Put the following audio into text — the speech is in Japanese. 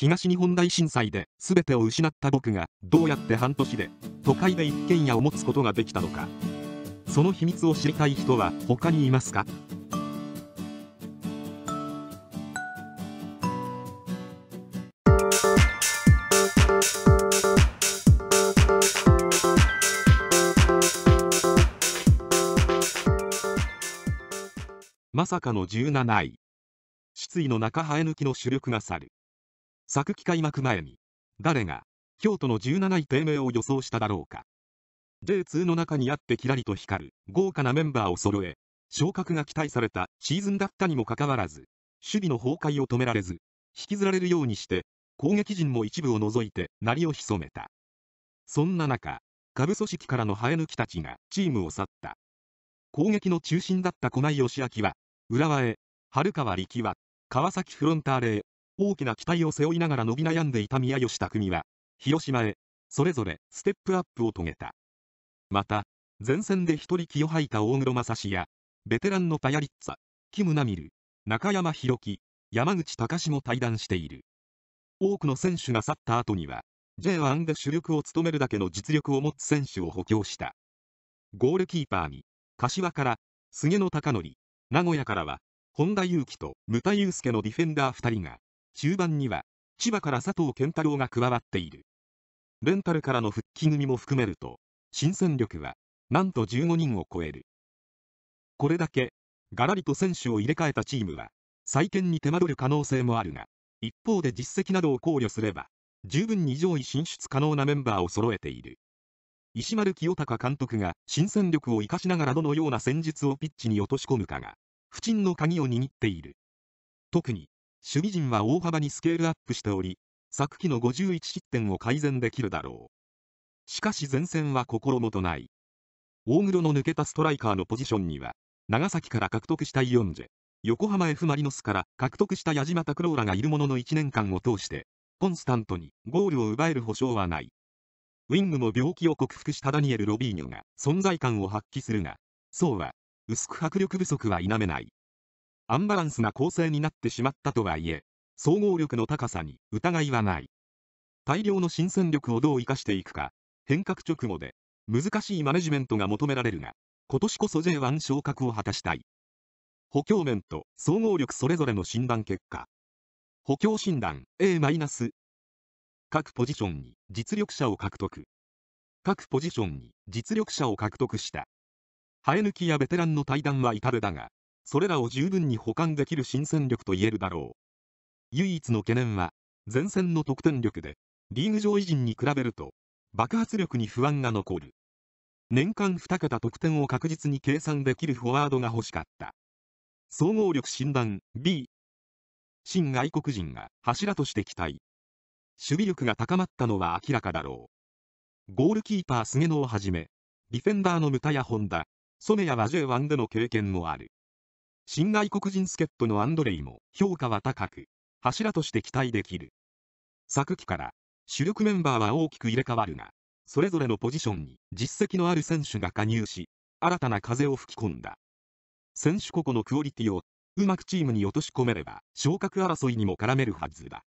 東日本大震災で全てを失った僕がどうやって半年で都会で一軒家を持つことができたのかその秘密を知りたい人は他にいますかまさかの17位失意の中生え抜きの主力が去る昨季開幕前に、誰が、京都の17位低迷を予想しただろうか。J2 の中にあってキラリと光る豪華なメンバーを揃え、昇格が期待されたシーズンだったにもかかわらず、守備の崩壊を止められず、引きずられるようにして、攻撃陣も一部を除いて、鳴りを潜めた。そんな中、下部組織からの生え抜きたちがチームを去った。攻撃の中心だった駒井義明は、浦和へ、春川力は、川崎フロンターレへ大きな期待を背負いながら伸び悩んでいた宮吉匠は、広島へ、それぞれステップアップを遂げた。また、前線で一人気を吐いた大黒正史や、ベテランのパヤリッツァ、キムナミル、中山博樹、山口隆も対談している。多くの選手が去った後には、J1 で主力を務めるだけの実力を持つ選手を補強した。ゴールキーパーに、柏から、菅野貴則、名古屋からは、本田祐樹と牟田祐介のディフェンダー2人が、中盤には、千葉から佐藤健太郎が加わっている。レンタルからの復帰組も含めると、新戦力は、なんと15人を超える。これだけ、がらりと選手を入れ替えたチームは、再建に手間取る可能性もあるが、一方で実績などを考慮すれば、十分に上位進出可能なメンバーを揃えている。石丸清隆監督が新戦力を生かしながらどのような戦術をピッチに落とし込むかが、不沈の鍵を握っている。特に、守備陣は大幅にスケールアップしており、昨季の51失点を改善できるだろう。しかし前線は心もとない。大黒の抜けたストライカーのポジションには、長崎から獲得したイオンジェ、横浜 F・ マリノスから獲得した矢島拓郎らがいるものの1年間を通して、コンスタントにゴールを奪える保証はない。ウィングも病気を克服したダニエル・ロビーニョが存在感を発揮するが、そうは、薄く迫力不足は否めない。アンバランスな構成になってしまったとはいえ、総合力の高さに疑いはない。大量の新戦力をどう生かしていくか、変革直後で難しいマネジメントが求められるが、今年こそ J1 昇格を果たしたい。補強面と総合力それぞれの診断結果。補強診断 A- 各ポジションに実力者を獲得。各ポジションに実力者を獲得した。生え抜きやベテランの対談は痛手だが、それらを十分に保管できる新戦力と言えるだろう。唯一の懸念は、前線の得点力で、リーグ上位陣に比べると、爆発力に不安が残る。年間2桁得点を確実に計算できるフォワードが欲しかった。総合力診断 B。新外国人が柱として期待。守備力が高まったのは明らかだろう。ゴールキーパー菅野をはじめ、ディフェンダーのムタやホンダ、ソメヤワジェワンでの経験もある。新外国人助っ人のアンドレイも評価は高く、柱として期待できる。昨季から主力メンバーは大きく入れ替わるが、それぞれのポジションに実績のある選手が加入し、新たな風を吹き込んだ。選手個々のクオリティをうまくチームに落とし込めれば、昇格争いにも絡めるはずだ。